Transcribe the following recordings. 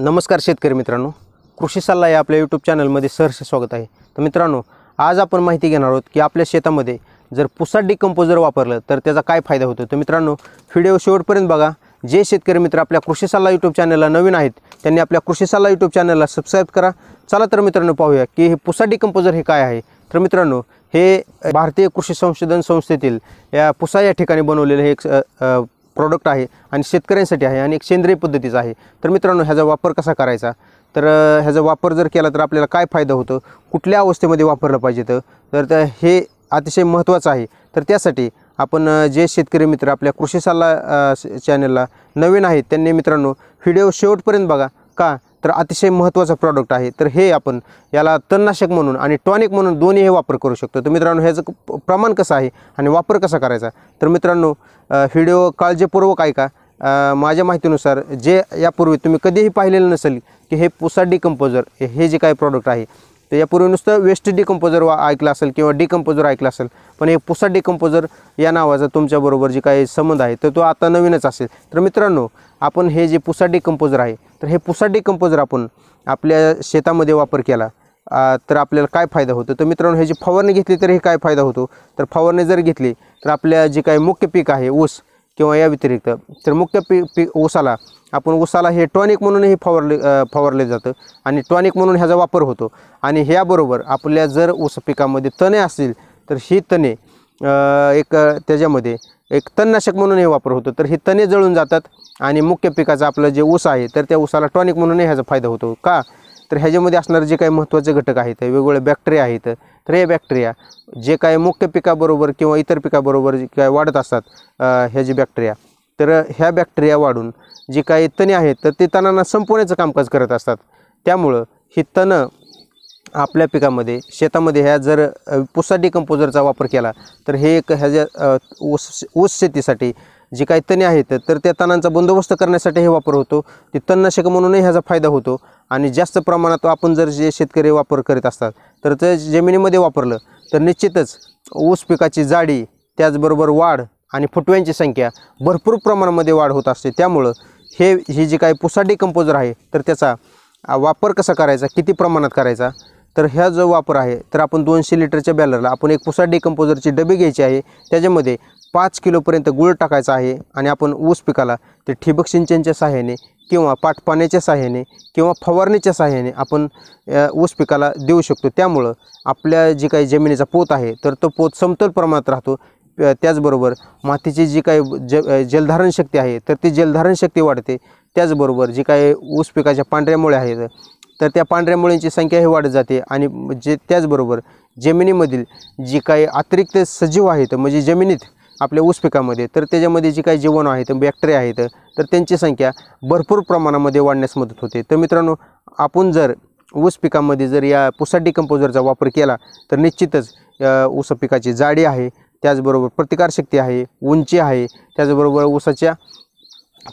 नमस्कार शेतकरी मित्रांनो कृषी सल्ला या आपल्या यूट्यूब चॅनलमध्ये सहर्ष स्वागत आहे तर मित्रांनो आज आपण माहिती घेणार आहोत की आपल्या शेतामध्ये जर पुसा डिकम्पोजर वापरलं तर त्याचा काय फायदा होतो तर मित्रांनो व्हिडिओ शेवटपर्यंत बघा जे शेतकरी मित्र आपल्या कृषी सल्ला यूट्यूब चॅनलला नवीन आहेत त्यांनी आपल्या कृषी सल्ला यूट्यूब चॅनलला सबस्क्राईब करा चला तर मित्रांनो पाहूया की हे पुसा डिकम्पोजर हे काय आहे तर मित्रांनो हे भारतीय कृषी संशोधन संस्थेतील या पुसा या ठिकाणी बनवलेलं हे एक प्रॉडक्ट आहे आणि शेतकऱ्यांसाठी आहे आणि एक सेंद्रिय पद्धतीचा आहे तर मित्रांनो ह्याचा वापर कसा करायचा तर ह्याचा वापर जर केला तर आपल्याला काय फायदा होतो कुठल्या अवस्थेमध्ये वापरलं पाहिजे तर हे अतिशय महत्त्वाचं आहे तर त्यासाठी आपण जे शेतकरी मित्र आपल्या कृषी सल्ला चॅनलला नवीन आहेत त्यांनी मित्रांनो व्हिडिओ शेवटपर्यंत बघा का तर अतिशय महत्त्वाचा प्रॉडक्ट आहे तर हे आपण याला तणनाशक म्हणून आणि टॉनिक म्हणून दोन्ही हे वापर करू शकतो तर मित्रांनो ह्याचं प्रमाण कसं आहे आणि वापर कसा करायचा तर मित्रांनो व्हिडिओ काळजीपूर्वक ऐका माझ्या माहितीनुसार जे यापूर्वी तुम्ही कधीही पाहिलेलं नसेल की हे पुसाडी कंपोजर हे जे काही प्रॉडक्ट आहे तर यापूर्वी नुसतं वेस्ट डिकम्पोजर वा ऐकलं असेल किंवा डिकम्पोजर ऐकलं असेल पण हे पुसा डिकम्पोजर या नावाचा तुमच्याबरोबर जे काही संबंध आहे तर तो आता नवीनच असेल तर मित्रांनो आपण हे जे पुसा डिकम्पोजर आहे तर हे पुसा डिकम्पोजर आपण आपल्या शेतामध्ये वापर केला तर आपल्याला काय फायदा होतो तर मित्रांनो हे जे फवारणी घेतली तर हे काय फायदा होतो तर फवारणी जर घेतली तर आपल्या जे काही मुख्य पीक आहे ऊस किंवा या व्यतिरिक्त तर मुख्य पी पी ऊसाला आपण ऊसाला हे टॉनिक म्हणूनही फवारले फवारले जातं आणि टॉनिक म्हणून ह्याचा वापर होतो आणि ह्याबरोबर आपल्या जर ऊस पिकामध्ये तणे असतील तर ही तणे एक त्याच्यामध्ये एक तणनाशक म्हणूनही वापर होतो तर हे तणे जळून जातात आणि मुख्य पिकाचं आपलं जे ऊस आहे तर त्या ऊसाला टॉनिक म्हणूनही ह्याचा फायदा होतो का तर ह्याच्यामध्ये असणारे जे काही महत्त्वाचे घटक आहेत वेगवेगळे बॅक्टेरिया आहेत तर हे बॅक्टेरिया जे काय मुख्य पिकाबरोबर किंवा इतर पिकाबरोबर जे काय वाढत असतात ह्या बॅक्टेरिया तर ह्या बॅक्टेरिया वाढून जे काही तणे आहेत तर ते तणांना संपवण्याचं कामकाज करत असतात त्यामुळं ही तणं आपल्या पिकामध्ये शेतामध्ये ह्या जर पुसा डिकंपोजरचा वापर केला तर हे एक ह्याच्या ऊस ऊस शेतीसाठी जे काही तणे आहेत तर त्या तणांचा बंदोबस्त करण्यासाठी हे वापर होतो ते तणनाशक म्हणूनही ह्याचा फायदा होतो आणि जास्त प्रमाणात आपण जर जे शेतकरी वापर करीत असतात तर ते जमिनीमध्ये वापरलं तर निश्चितच ऊस पिकाची जाडी त्याचबरोबर वाढ आणि फुटव्यांची संख्या भरपूर प्रमाणामध्ये वाढ होत असते त्यामुळं हे ही जी काही पुसाडी कंपोजर आहे तर त्याचा वापर कसा करायचा किती प्रमाणात करायचा तर ह्या जो वापर आहे तर आपण दोनशे लिटरच्या बॅलरला आपण एक पुसाडी कंपोजरची डबी घ्यायची आहे त्याच्यामध्ये पाच किलोपर्यंत गुळ टाकायचा आहे आणि आपण ऊस पिकाला ते ठिबक सिंचनच्या सहाय्याने किंवा पाटपाण्याच्या साह्याने किंवा फवारणीच्या साह्याने आपण ऊस पिकाला देऊ शकतो त्यामुळं आपल्या जी काही जमिनीचा पोत आहे तर तो पोत समतोल प्रमाणात राहतो त्याचबरोबर मातीची जी काही ज जलधारण शक्ती आहे तर ती जलधारण शक्ती वाढते त्याचबरोबर जी काही ऊस पिकाच्या पांढऱ्यामुळे आहेत तर त्या पांढऱ्या संख्या संख्याही वाढत जाते आणि जे त्याचबरोबर जमिनीमधील जी काही अतिरिक्त सजीव आहेत म्हणजे जमिनीत आपल्या ऊस पिकामध्ये तर त्याच्यामध्ये जी काही जीवाणू आहेत बॅक्टेरिया आहेत तर त्यांची संख्या भरपूर प्रमाणामध्ये वाढण्यास मदत होते तर मित्रांनो आपण जर ऊस पिकामध्ये जर या पुसा डिकंपोजरचा वापर केला तर निश्चितच ऊस पिकाची जाडी आहे त्याचबरोबर प्रतिकारशक्ती आहे उंची आहे त्याचबरोबर ऊसाच्या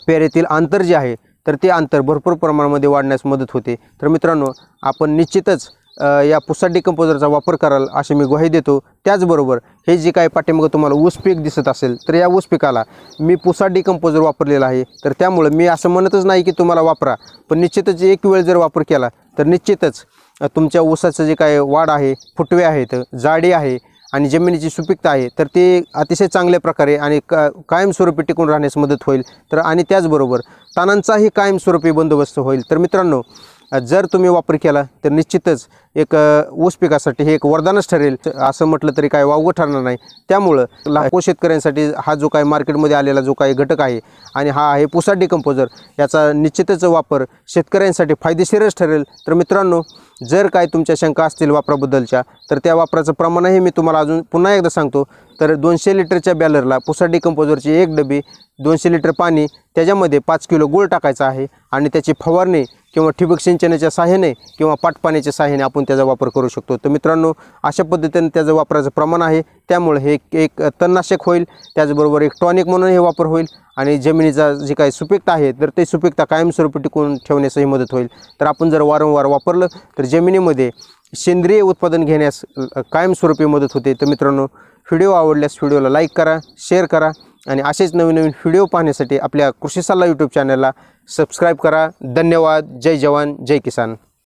पेरेतील अंतर जे आहे तर ते अंतर भरपूर प्रमाणामध्ये वाढण्यास मदत होते तर मित्रांनो आपण निश्चितच या पुसा डिकम्पोजरचा वापर कराल असे मी ग्वाही देतो त्याचबरोबर हे जे काही पाठीमागं तुम्हाला ऊस पीक दिसत असेल तर या ऊस पिकाला मी पुसा डिकम्पोजर वापरलेला आहे तर त्यामुळं मी असं म्हणतच नाही की तुम्हाला वापरा पण निश्चितच एक वेळ जर वापर केला तर निश्चितच तुमच्या ऊसाचं जे काय वाढ आहे फुटवे आहेत जाडी आहे आणि जमिनीची सुपीकता आहे तर ते अतिशय चांगल्या प्रकारे आणि का कायमस्वरूपी टिकून राहण्यास मदत होईल तर आणि त्याचबरोबर तानांचाही कायमस्वरूपी बंदोबस्त होईल तर मित्रांनो जर तुम्ही वापर केला तर निश्चितच एक ऊस पिकासाठी हे एक वरदानच ठरेल असं म्हटलं तरी काय वावगं ठरणार नाही त्यामुळं लाखो शेतकऱ्यांसाठी हा जो काही मार्केटमध्ये आलेला जो काही घटक आहे आणि हा आहे पुसा डिकम्पोजर याचा निश्चितच वापर शेतकऱ्यांसाठी फायदेशीरच ठरेल तर मित्रांनो जर काय तुमच्या शंका असतील वापराबद्दलच्या तर त्या वापराचं प्रमाणही मी तुम्हाला अजून पुन्हा एकदा सांगतो तर दोनशे लिटरच्या बॅलरला पुसा डिकम्पोजरची एक डबी दोनशे लिटर पाणी त्याच्यामध्ये पाच किलो गुळ टाकायचा आहे आणि त्याची फवारणी किंवा ठिबक सिंचनाच्या सहाय्याने किंवा पाटपाण्याच्या सहाय्याने आपण त्याचा वापर करू शकतो तर मित्रांनो अशा पद्धतीने त्याचं वापराचं प्रमाण आहे त्यामुळे हे एक तणनाशक होईल त्याचबरोबर एक टॉनिक म्हणून हे वापर होईल आणि जमिनीचा जे काही सुपीकता आहे तर ते सुपीकता कायमस्वरूपी टिकून ठेवण्यासही मदत होईल तर आपण जर वारंवार वापरलं तर जमिनीमध्ये सेंद्रिय उत्पादन घेण्यास कायमस्वरूपी मदत होते तर मित्रांनो व्हिडिओ आवडल्यास व्हिडिओला लाईक करा शेअर करा आणि असेच नवीन नवीन व्हिडिओ पाहण्यासाठी आपल्या कृषी सल्ला यूट्यूब चॅनलला सबस्क्राईब करा धन्यवाद जय जवान जय किसान